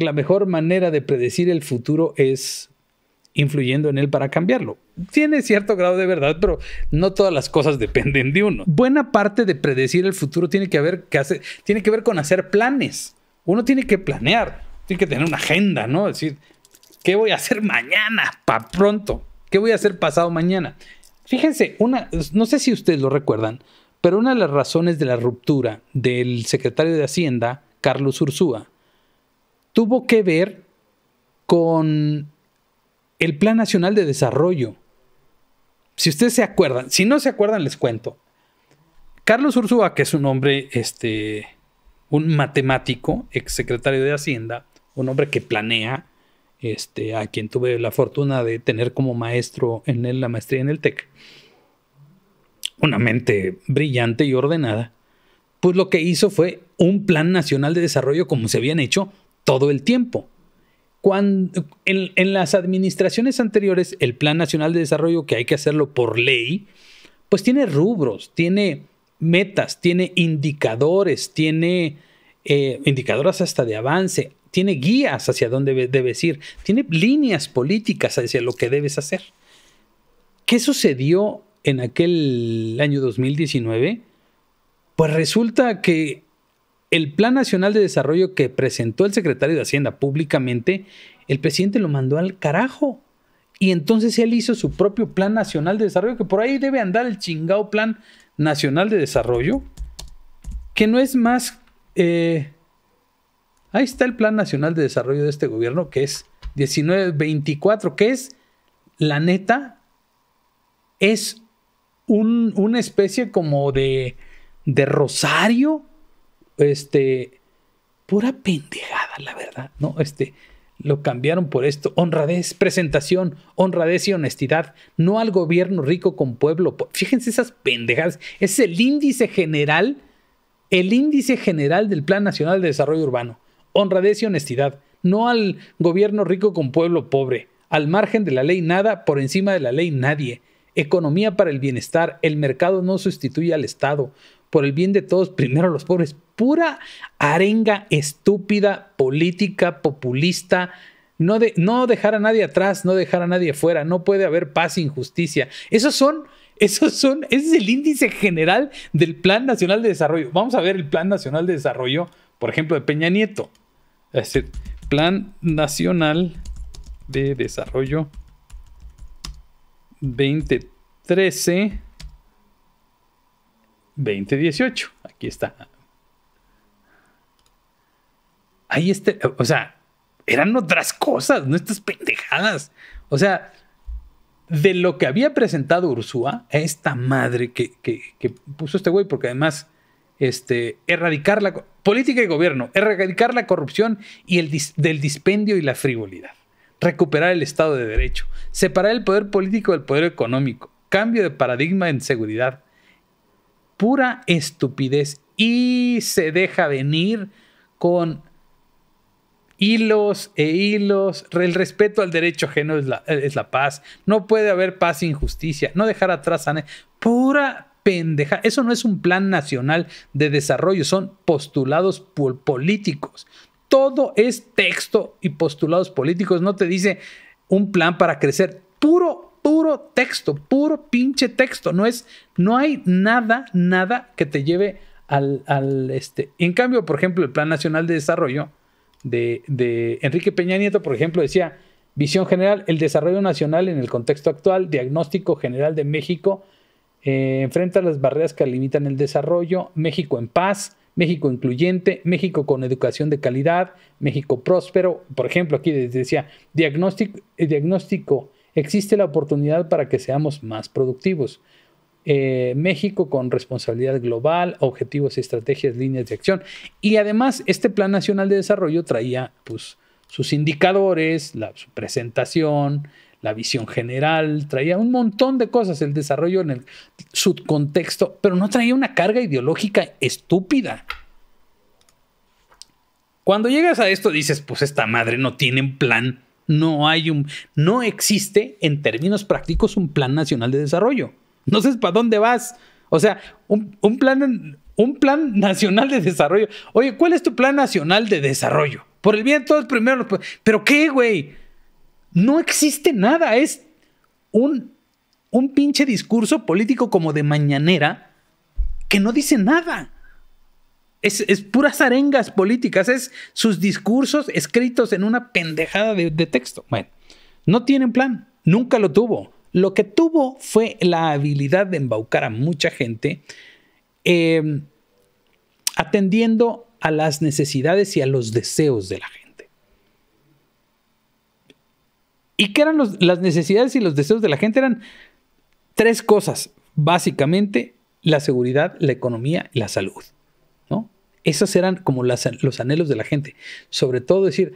la mejor manera de predecir el futuro es influyendo en él para cambiarlo. Tiene cierto grado de verdad, pero no todas las cosas dependen de uno. Buena parte de predecir el futuro tiene que, ver que tiene que ver con hacer planes. Uno tiene que planear, tiene que tener una agenda, ¿no? Es decir, ¿qué voy a hacer mañana? Para pronto. ¿Qué voy a hacer pasado mañana? Fíjense, una, no sé si ustedes lo recuerdan, pero una de las razones de la ruptura del secretario de Hacienda, Carlos Ursúa, tuvo que ver con el Plan Nacional de Desarrollo. Si ustedes se acuerdan, si no se acuerdan, les cuento. Carlos Ursúa, que es un hombre, este, un matemático, exsecretario de Hacienda, un hombre que planea, este, a quien tuve la fortuna de tener como maestro en la maestría en el TEC, una mente brillante y ordenada, pues lo que hizo fue un plan nacional de desarrollo como se habían hecho todo el tiempo. Cuando, en, las administraciones anteriores, el Plan Nacional de Desarrollo, que hay que hacerlo por ley, pues tiene rubros, tiene metas, tiene indicadores, tiene eh, indicadoras hasta de avance, tiene guías hacia dónde debes ir, tiene líneas políticas hacia lo que debes hacer. ¿Qué sucedió en aquel año 2019? Pues resulta que el Plan Nacional de Desarrollo que presentó el secretario de Hacienda públicamente, el presidente lo mandó al carajo. Y entonces él hizo su propio Plan Nacional de Desarrollo, que por ahí debe andar el chingado Plan Nacional de Desarrollo, que no es más... Eh, ahí está el Plan Nacional de Desarrollo de este gobierno, que es 1924, que es, la neta, es una especie como de, de rosario este, pura pendejada, la verdad, ¿no? Este, lo cambiaron por esto. Honradez, presentación, honradez y honestidad. No al gobierno rico con pueblo. Fíjense esas pendejadas. Es el índice general, el índice general del Plan Nacional de Desarrollo Urbano. Honradez y honestidad. No al gobierno rico con pueblo pobre. Al margen de la ley nada, por encima de la ley nadie. Economía para el bienestar. El mercado no sustituye al Estado por el bien de todos, primero los pobres. Pura arenga estúpida, política, populista. No, de, no dejar a nadie atrás, no dejar a nadie afuera. No puede haber paz e injusticia. Esos son esos son, ese es el índice general del Plan Nacional de Desarrollo. Vamos a ver el Plan Nacional de Desarrollo, por ejemplo, de Peña Nieto. Es Plan Nacional de Desarrollo 2013. 2018. Aquí está. Ahí está. O sea, eran otras cosas, no estas pendejadas. O sea, de lo que había presentado Ursúa a esta madre que, puso este güey, porque además, este, erradicar la política y gobierno, erradicar la corrupción y el del dispendio y la frivolidad, recuperar el Estado de Derecho, separar el poder político del poder económico, cambio de paradigma en seguridad, pura estupidez y se deja venir con hilos e hilos. El respeto al derecho ajeno es la, es la paz. No puede haber paz sin justicia. No dejar atrás a nadie. Pura pendeja. Eso no es un plan nacional de desarrollo. Son postulados políticos. Todo es texto y postulados políticos. No te dice un plan para crecer. Puro puro texto, puro pinche texto. No es, no hay nada, nada que te lleve al, este. En cambio, por ejemplo, el Plan Nacional de Desarrollo de, Enrique Peña Nieto, por ejemplo, decía, visión general, el desarrollo nacional en el contexto actual, diagnóstico general de México, eh, enfrenta las barreras que limitan el desarrollo, México en paz, México incluyente, México con educación de calidad, México próspero. Por ejemplo, aquí decía diagnóstico, diagnóstico existe la oportunidad para que seamos más productivos. Eh, México con responsabilidad global, objetivos, estrategias, líneas de acción. Y además, este Plan Nacional de Desarrollo traía pues, sus indicadores, la, su presentación, la visión general, traía un montón de cosas, el desarrollo en el subcontexto, pero no traía una carga ideológica estúpida. Cuando llegas a esto dices, pues esta madre no tiene un plan no hay un, no existe en términos prácticos un plan nacional de desarrollo. No sé para dónde vas. O sea, un, plan, un plan nacional de desarrollo. Oye, ¿cuál es tu plan nacional de desarrollo? Por el bien de todos primero. Pero qué, güey. No existe nada. Es un, un pinche discurso político como de mañanera que no dice nada. Es, puras arengas políticas, es sus discursos escritos en una pendejada de, texto. Bueno, no tienen plan, nunca lo tuvo. Lo que tuvo fue la habilidad de embaucar a mucha gente em, atendiendo a las necesidades y a los deseos de la gente. ¿Y qué eran las necesidades y los deseos de la gente? Eran tres cosas, básicamente, la seguridad, la economía y la salud esos eran como los anhelos de la gente. Sobre todo decir,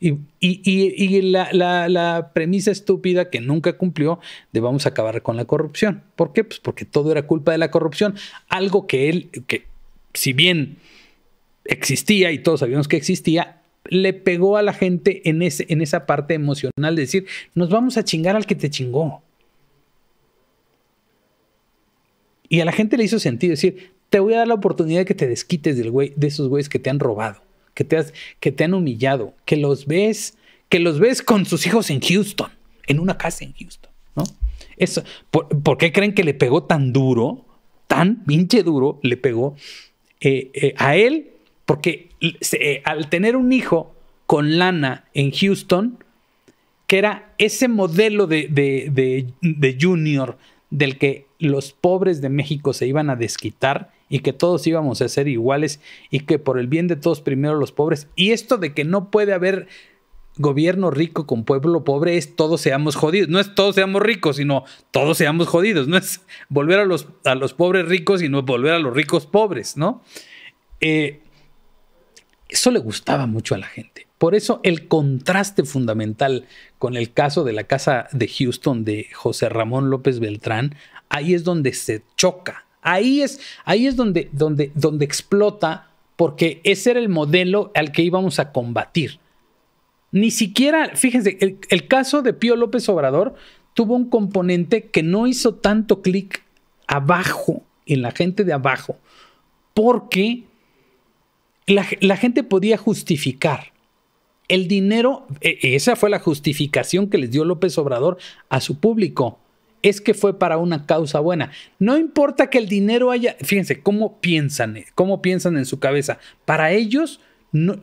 Y, la, premisa estúpida que nunca cumplió de vamos a acabar con la corrupción. ¿Por qué? Pues porque todo era culpa de la corrupción. Algo que él, que si bien existía y todos sabíamos que existía, le pegó a la gente en, en esa parte emocional de decir, nos vamos a chingar al que te chingó. Y a la gente le hizo sentido decir, te voy a dar la oportunidad de que te desquites del güey, de esos güeyes que te han robado, que te, que te han humillado, que los ves, que los ves con sus hijos en Houston, en una casa en Houston, ¿no? Eso, ¿por, qué creen que le pegó tan duro, tan pinche duro, le pegó eh, eh, a él? Porque eh, al tener un hijo con lana en Houston, que era ese modelo de, de junior del que los pobres de México se iban a desquitar y que todos íbamos a ser iguales y que por el bien de todos primero los pobres. Y esto de que no puede haber gobierno rico con pueblo pobre es todos seamos jodidos. No es todos seamos ricos, sino todos seamos jodidos. No es volver a los, a los pobres ricos, sino volver a los ricos pobres, ¿no? Eh, eso le gustaba mucho a la gente. Por eso el contraste fundamental con el caso de la casa de Houston de José Ramón López Beltrán, ahí es donde se choca Ahí es, ahí es donde, donde, donde explota, porque ese era el modelo al que íbamos a combatir. Ni siquiera, fíjense, el, caso de Pío López Obrador tuvo un componente que no hizo tanto clic abajo, en la gente de abajo, porque la, la, gente podía justificar. El dinero, e, esa fue la justificación que les dio López Obrador a su público es que fue para una causa buena. No importa que el dinero haya, fíjense cómo piensan, cómo piensan en su cabeza. Para ellos no,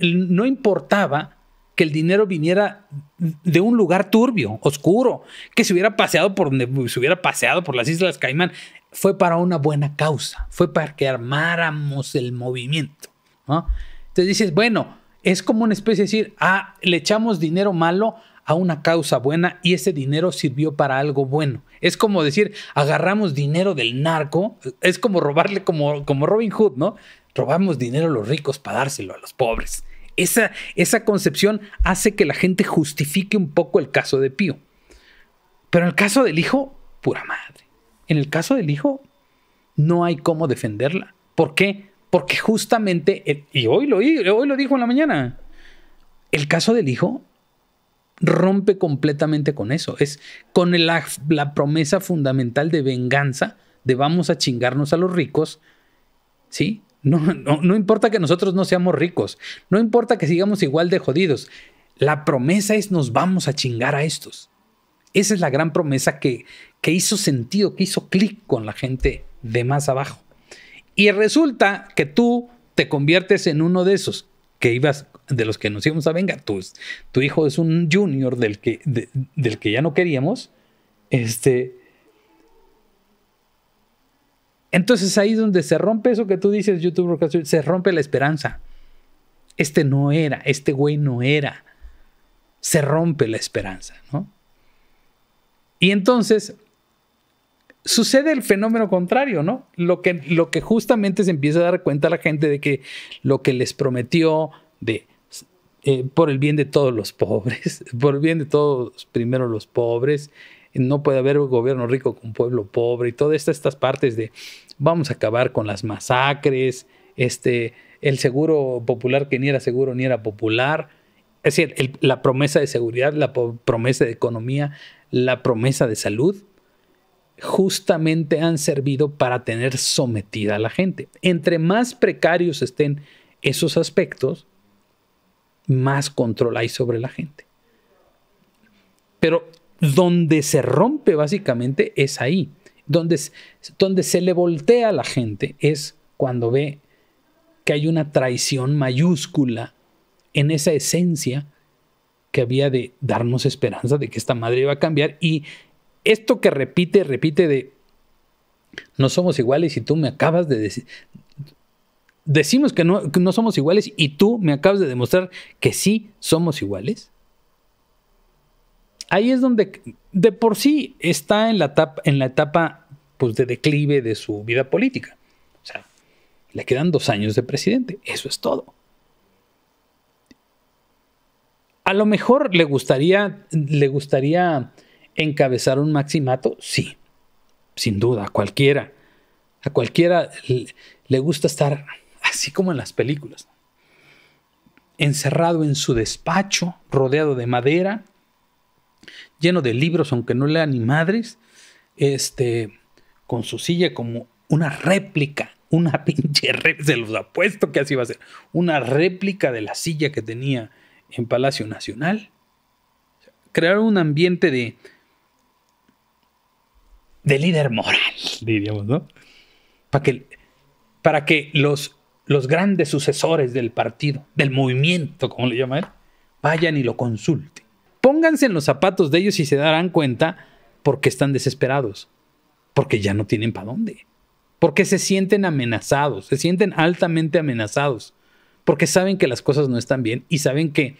importaba que el dinero viniera de un lugar turbio, oscuro, que se hubiera paseado por donde se hubiera paseado por las Islas Caimán, fue para una buena causa, fue para que armáramos el movimiento. ¿no? Entonces dices, bueno, es como una especie de decir, ah, le echamos dinero malo a una causa buena y ese dinero sirvió para algo bueno. Es como decir, agarramos dinero del narco, es como robarle como, como Robin Hood, ¿no? Robamos dinero a los ricos para dárselo a los pobres. Esa, esa concepción hace que la gente justifique un poco el caso de Pío. Pero en el caso del hijo, pura madre. En el caso del hijo, no hay cómo defenderla. ¿Por qué? Porque justamente, y hoy lo, hoy lo dijo en la mañana, el caso del hijo rompe completamente con eso. Es con la, promesa fundamental de venganza, de vamos a chingarnos a los ricos, ¿sí? No, importa que nosotros no seamos ricos, no importa que sigamos igual de jodidos. La promesa es nos vamos a chingar a estos. Esa es la gran promesa que, que hizo sentido, que hizo clic con la gente de más abajo. Y resulta que tú te conviertes en uno de esos que ibas, de los que nos íbamos a vengar, tu, tu hijo es un junior del que, del que ya no queríamos, este... Entonces ahí es donde se rompe eso que tú dices, YouTube, se rompe la esperanza. Este no era, este güey no era. Se rompe la esperanza, ¿no? Y entonces sucede el fenómeno contrario, ¿no? Lo que, lo que justamente se empieza a dar cuenta a la gente de que lo que les prometió de eh, por el bien de todos los pobres, por el bien de todos, primero los pobres, no puede haber un gobierno rico con un pueblo pobre y todas estas partes de vamos a acabar con las masacres, este, el seguro popular que ni era seguro ni era popular. Es decir, la promesa de seguridad, la promesa de economía, la promesa de salud, justamente han servido para tener sometida a la gente. Entre más precarios estén esos aspectos, más control hay sobre la gente. Pero donde se rompe básicamente es ahí. Donde, donde se le voltea a la gente es cuando ve que hay una traición mayúscula en esa esencia que había de darnos esperanza de que esta madre iba a cambiar. Y esto que repite, repite de, no somos iguales y tú me acabas de, decir decimos que no, somos iguales y tú me acabas de demostrar que sí somos iguales. Ahí es donde de por sí está en la etapa, en la etapa pues, de declive de su vida política. O sea, le quedan dos años de presidente, eso es todo. A lo mejor le gustaría, le gustaría encabezar un maximato, sí, sin duda, a cualquiera. A cualquiera le gusta estar así como en las películas. Encerrado en su despacho, rodeado de madera, lleno de libros, aunque no lea ni madres, este, con su silla como una réplica, una pinche réplica, se los apuesto que así va a ser, una réplica de la silla que tenía en Palacio Nacional. Crearon un ambiente de, de líder moral, diríamos, ¿no? Para que, para que los los grandes sucesores del partido, del movimiento, como le llama él, vayan y lo consulten. Pónganse en los zapatos de ellos y se darán cuenta porque están desesperados, porque ya no tienen para dónde, porque se sienten amenazados, se sienten altamente amenazados, porque saben que las cosas no están bien y saben que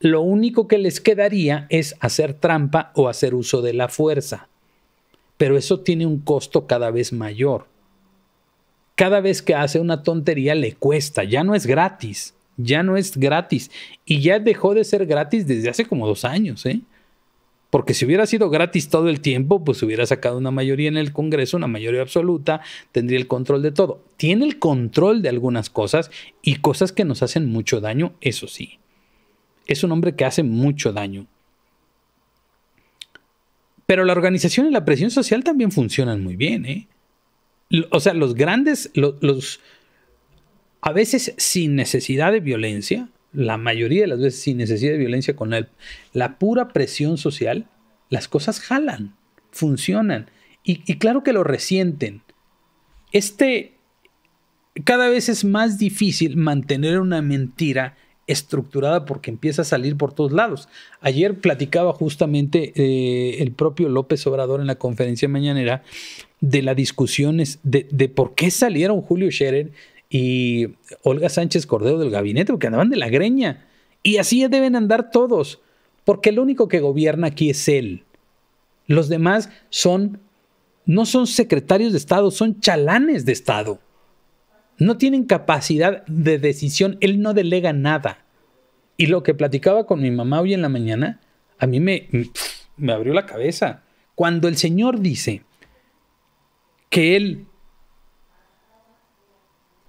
lo único que les quedaría es hacer trampa o hacer uso de la fuerza. Pero eso tiene un costo cada vez mayor cada vez que hace una tontería le cuesta, ya no es gratis, ya no es gratis. Y ya dejó de ser gratis desde hace como dos años, ¿eh? Porque si hubiera sido gratis todo el tiempo, pues hubiera sacado una mayoría en el Congreso, una mayoría absoluta, tendría el control de todo. Tiene el control de algunas cosas y cosas que nos hacen mucho daño, eso sí. Es un hombre que hace mucho daño. Pero la organización y la presión social también funcionan muy bien, ¿eh? o sea, los grandes, los, a veces sin necesidad de violencia, la mayoría de las veces sin necesidad de violencia, con él, la pura presión social, las cosas jalan, funcionan. Y, y claro que lo resienten. Este, cada vez es más difícil mantener una mentira estructurada porque empieza a salir por todos lados. Ayer platicaba justamente eh, el propio López Obrador en la conferencia mañanera de las discusiones de, por qué salieron Julio Scherer y Olga Sánchez Cordero del gabinete, porque andaban de la greña. Y así deben andar todos, porque el único que gobierna aquí es él. Los demás son, no son secretarios de Estado, son chalanes de Estado. No tienen capacidad de decisión, él no delega nada. Y lo que platicaba con mi mamá hoy en la mañana, a mí me, me abrió la cabeza. Cuando el Señor dice que Él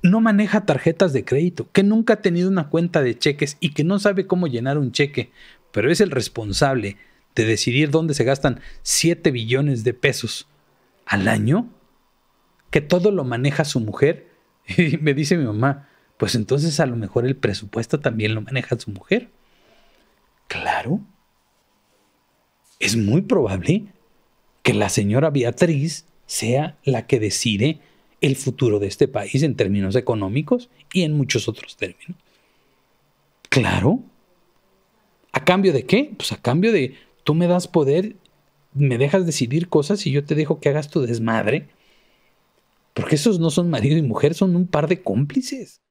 no maneja tarjetas de crédito, que nunca ha tenido una cuenta de cheques y que no sabe cómo llenar un cheque, pero es el responsable de decidir dónde se gastan 7 billones de pesos al año, que todo lo maneja su mujer, Y me dice mi mamá, pues entonces a lo mejor el presupuesto también lo maneja su mujer. Claro. Es muy probable que la señora Beatriz sea la que decide el futuro de este país en términos económicos y en muchos otros términos. Claro. ¿A cambio de qué? Pues a cambio de tú me das poder, me dejas decidir cosas y yo te dejo que hagas tu desmadre porque esos no son marido y mujer, son un par de cómplices.